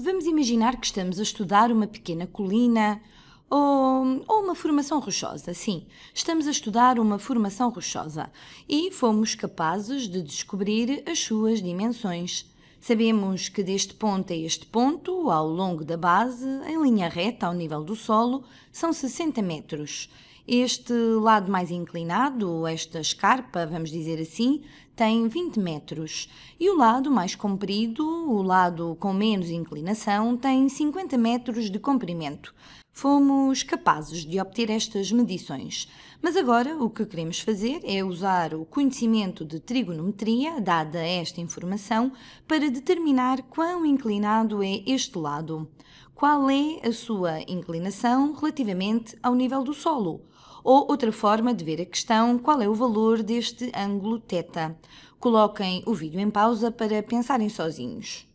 Vamos imaginar que estamos a estudar uma pequena colina ou, ou uma formação rochosa, sim. Estamos a estudar uma formação rochosa e fomos capazes de descobrir as suas dimensões. Sabemos que deste ponto a este ponto, ao longo da base, em linha reta ao nível do solo, são 60 metros este lado mais inclinado, esta escarpa, vamos dizer assim, tem 20 metros e o lado mais comprido, o lado com menos inclinação, tem 50 metros de comprimento. Fomos capazes de obter estas medições, mas agora o que queremos fazer é usar o conhecimento de trigonometria dada esta informação para determinar quão inclinado é este lado, qual é a sua inclinação relativamente ao nível do solo, ou outra forma de ver a questão, qual é o valor deste ângulo θ. Coloquem o vídeo em pausa para pensarem sozinhos.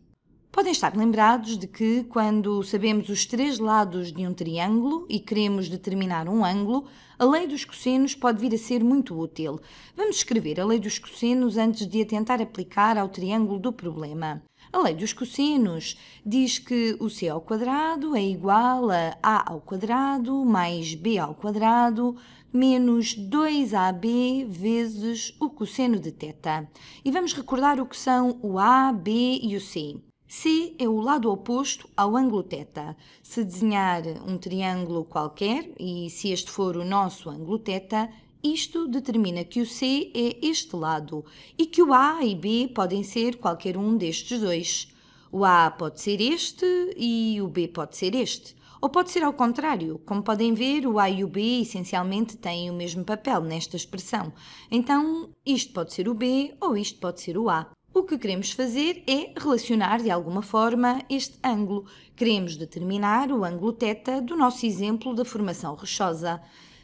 Podem estar lembrados de que, quando sabemos os três lados de um triângulo e queremos determinar um ângulo, a lei dos cossenos pode vir a ser muito útil. Vamos escrever a lei dos cossenos antes de a tentar aplicar ao triângulo do problema. A lei dos cossenos diz que o c ao quadrado é igual a a ao quadrado mais b ao quadrado menos 2ab vezes o cosseno de θ. E vamos recordar o que são o a, b e o c. C é o lado oposto ao ângulo θ. Se desenhar um triângulo qualquer, e se este for o nosso ângulo θ, isto determina que o C é este lado e que o A e B podem ser qualquer um destes dois. O A pode ser este e o B pode ser este. Ou pode ser ao contrário. Como podem ver, o A e o B essencialmente têm o mesmo papel nesta expressão. Então, isto pode ser o B ou isto pode ser o A. O que queremos fazer é relacionar de alguma forma este ângulo. Queremos determinar o ângulo θ do nosso exemplo da formação rochosa.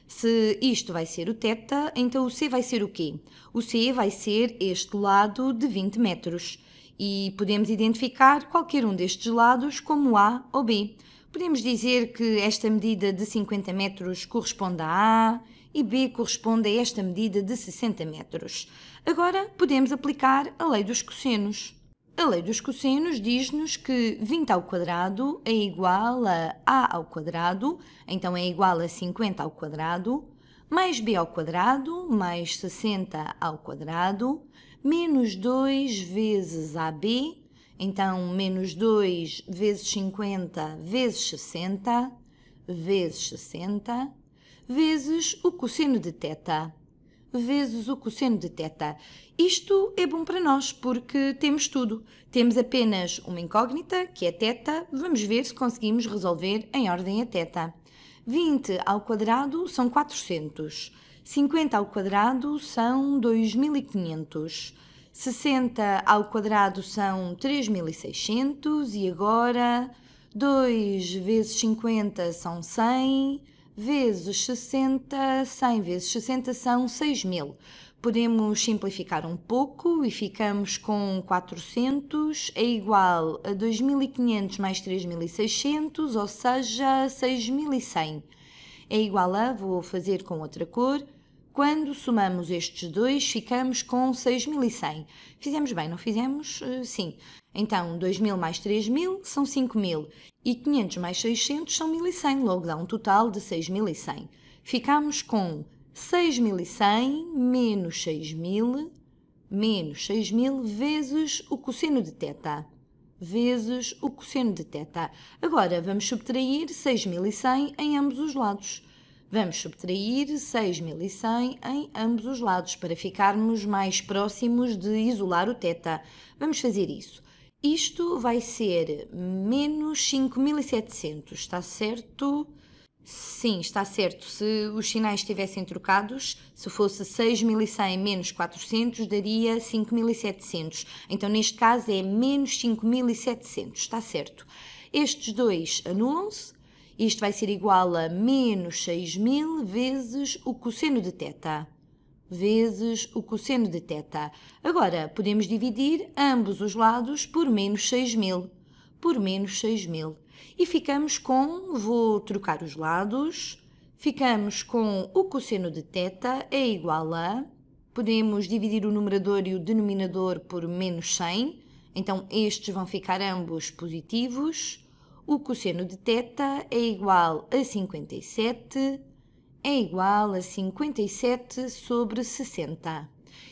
Se isto vai ser o θ, então o C vai ser o quê? O C vai ser este lado de 20 metros. E podemos identificar qualquer um destes lados como A ou B. Podemos dizer que esta medida de 50 metros corresponde a A e B corresponde a esta medida de 60 metros. Agora podemos aplicar a lei dos cossenos. A lei dos cossenos diz-nos que 20 ao quadrado é igual a A ao quadrado, então é igual a 50 ao quadrado, mais B ao quadrado, mais 60 ao quadrado, menos 2 vezes AB, então menos 2 vezes 50 vezes 60, vezes 60, vezes o cosseno de teta. vezes o cosseno de teta. Isto é bom para nós porque temos tudo. Temos apenas uma incógnita, que é teta. Vamos ver se conseguimos resolver em ordem a teta. 20 ao quadrado são 400. 50 ao quadrado são 2500. 60 ao quadrado são 3600 e agora 2 vezes 50 são 100 vezes 60, 100 vezes 60 são 6 mil. Podemos simplificar um pouco e ficamos com 400 é igual a 2.500 mais 3.600, ou seja, 6.100. É igual a, vou fazer com outra cor, quando somamos estes dois, ficamos com 6.100. Fizemos bem, não fizemos? Eh, sim. Então, 2.000 mais 3.000 são 5.000 e 500 mais 600 são 1.100, logo dá um total de 6.100. Ficamos com 6.100 menos 6.000 menos 6.000 vezes o cosseno de θ vezes o cosseno de θ. Agora, vamos subtrair 6.100 em ambos os lados. Vamos subtrair 6.100 em ambos os lados para ficarmos mais próximos de isolar o teta. Vamos fazer isso. Isto vai ser menos 5.700, está certo? Sim, está certo. Se os sinais estivessem trocados, se fosse 6.100 menos 400, daria 5.700. Então, neste caso, é menos 5.700, está certo. Estes dois anulam-se isto vai ser igual a menos 6.000 vezes o cosseno de θ vezes o cosseno de θ. Agora, podemos dividir ambos os lados por menos 6.000. Por menos 6.000. E ficamos com, vou trocar os lados, ficamos com o cosseno de θ é igual a, podemos dividir o numerador e o denominador por menos 100, então estes vão ficar ambos positivos, o cosseno de θ é igual a 57 é igual a 57 sobre 60.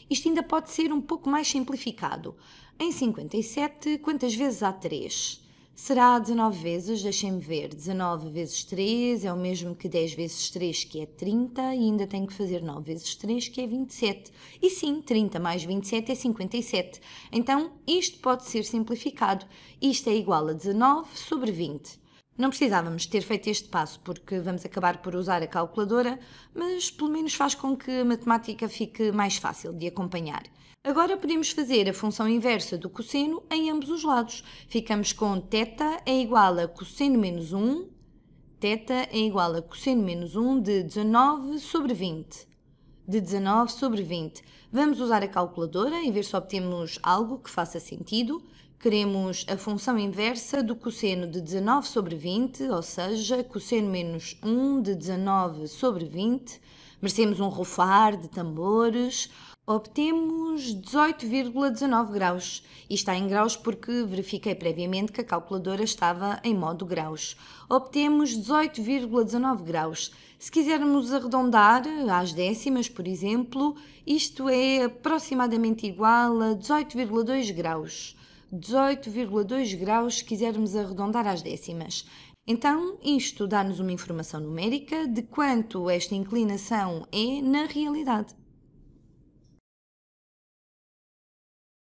Isto ainda pode ser um pouco mais simplificado. Em 57, quantas vezes há 3? será 19 vezes, deixem-me ver, 19 vezes 3 é o mesmo que 10 vezes 3, que é 30, e ainda tenho que fazer 9 vezes 3, que é 27. E sim, 30 mais 27 é 57. Então, isto pode ser simplificado. Isto é igual a 19 sobre 20. Não precisávamos ter feito este passo, porque vamos acabar por usar a calculadora, mas pelo menos faz com que a matemática fique mais fácil de acompanhar. Agora podemos fazer a função inversa do cosseno em ambos os lados. Ficamos com θ é igual a cosseno menos 1, θ é igual a cosseno menos 1 de 19 sobre 20. De 19 sobre 20. Vamos usar a calculadora e ver se obtemos algo que faça sentido. Queremos a função inversa do cosseno de 19 sobre 20, ou seja, cosseno menos 1 de 19 sobre 20. Merecemos um rufar de tambores. Obtemos 18,19 graus. E está em graus porque verifiquei previamente que a calculadora estava em modo graus. Obtemos 18,19 graus. Se quisermos arredondar às décimas, por exemplo, isto é aproximadamente igual a 18,2 graus. 18,2 graus se quisermos arredondar às décimas. Então, isto dá-nos uma informação numérica de quanto esta inclinação é na realidade.